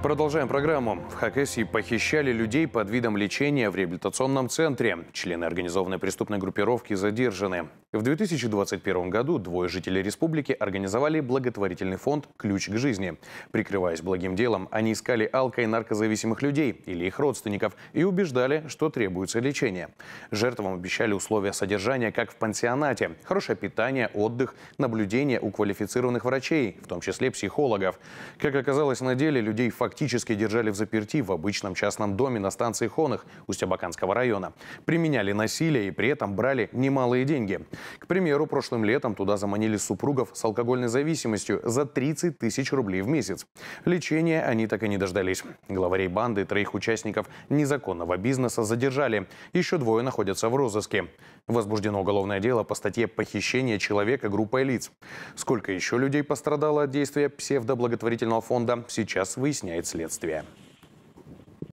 Продолжаем программу. В Хакасии похищали людей под видом лечения в реабилитационном центре. Члены организованной преступной группировки задержаны. В 2021 году двое жителей республики организовали благотворительный фонд «Ключ к жизни». Прикрываясь благим делом, они искали алко- и наркозависимых людей или их родственников и убеждали, что требуется лечение. Жертвам обещали условия содержания, как в пансионате, хорошее питание, отдых, наблюдение у квалифицированных врачей, в том числе психологов. Как оказалось на деле, людей фактически фактически держали в заперти в обычном частном доме на станции Хонах Усть-Абаканского района. Применяли насилие и при этом брали немалые деньги. К примеру, прошлым летом туда заманили супругов с алкогольной зависимостью за 30 тысяч рублей в месяц. Лечения они так и не дождались. Главарей банды троих участников незаконного бизнеса задержали. Еще двое находятся в розыске. Возбуждено уголовное дело по статье «Похищение человека группой лиц». Сколько еще людей пострадало от действия псевдоблаготворительного фонда, сейчас выясняется имеет следствие.